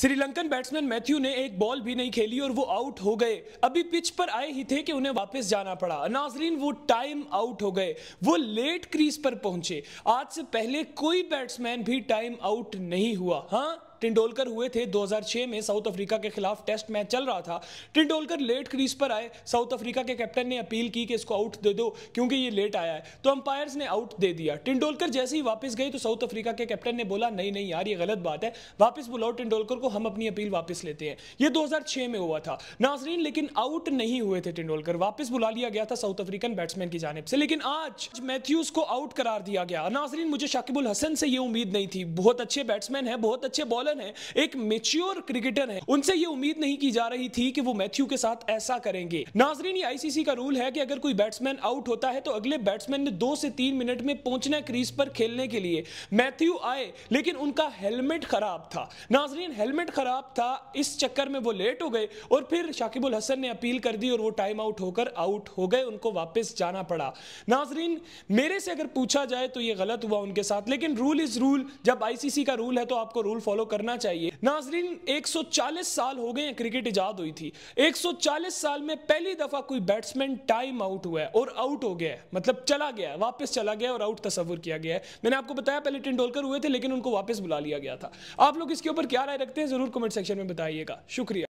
Sri Lankan batsman Matthew ने एक ball भी नहीं खेली और वो आउट हो गए अभी पिच पर आए ही थे कि उन्हें वापस जाना पड़ा नाजरीन वो टाइम आउट हो गए वो लेट क्रीज पर पहुंचे आज से पहले कोई बैट्समैन भी टाइम आउट नहीं हुआ हाँ टिंडोलकर हुए थे 2006 में साउथ अफ्रीका के खिलाफ टेस्ट मैच चल रहा था टिंडोलकर लेट क्रीज पर आए साउथ अफ्रीका के कैप्टन ने अपील की कि इसको आउट दे दो क्योंकि ये लेट आया है तो अंपायर्स ने आउट दे दिया टिंडोलकर जैसे ही वापस गए तो साउथ अफ्रीका के कैप्टन ने बोला नहीं नहीं यार ये गलत बात है वापस बुलाओ टिंडोलकर को हम अपनी अपील वापस लेते हैं ये दो में हुआ था नाजरीन लेकिन आउट नहीं हुए थे टिंडोलकर वापस बुला लिया गया था साउथ अफ्रीकन बैट्समैन की जानब से लेकिन आज मैथ्यूज को आउट करार दिया गया नाजरीन मुझे शाकिबुल हसन से यह उम्मीद नहीं थी बहुत अच्छे बैट्समैन है बहुत अच्छे बॉलर बॉलर है एक मेच्योर क्रिकेटर है उनसे ये उम्मीद नहीं की जा रही थी कि वो मैथ्यू के साथ ऐसा करेंगे नाजरीन ये आईसीसी का रूल है कि अगर कोई बैट्समैन आउट होता है तो अगले बैट्समैन ने दो से तीन मिनट में पहुंचना क्रीज पर खेलने के लिए मैथ्यू आए लेकिन उनका हेलमेट खराब था नाजरीन हेलमेट खराब था इस चक्कर में वो लेट हो गए और फिर शाकिबुल हसन ने अपील कर दी और वो टाइम आउट होकर आउट हो गए उनको वापस जाना पड़ा नाजरीन मेरे से अगर पूछा जाए तो ये गलत हुआ उनके साथ लेकिन रूल इज रूल जब आईसीसी का रूल है तो आपको रूल फॉलो कर करना चाहिए नाजरीन 140 साल हो गए क्रिकेट इजाद हुई थी 140 साल में पहली दफा कोई बैट्समैन टाइम आउट हुआ है और आउट हो गया है मतलब चला गया है वापस चला गया और आउट तस्वर किया गया है मैंने आपको बताया पहले टेंडोलकर हुए थे लेकिन उनको वापस बुला लिया गया था आप लोग इसके ऊपर क्या राय रखते हैं जरूर कमेंट सेक्शन में बताइएगा शुक्रिया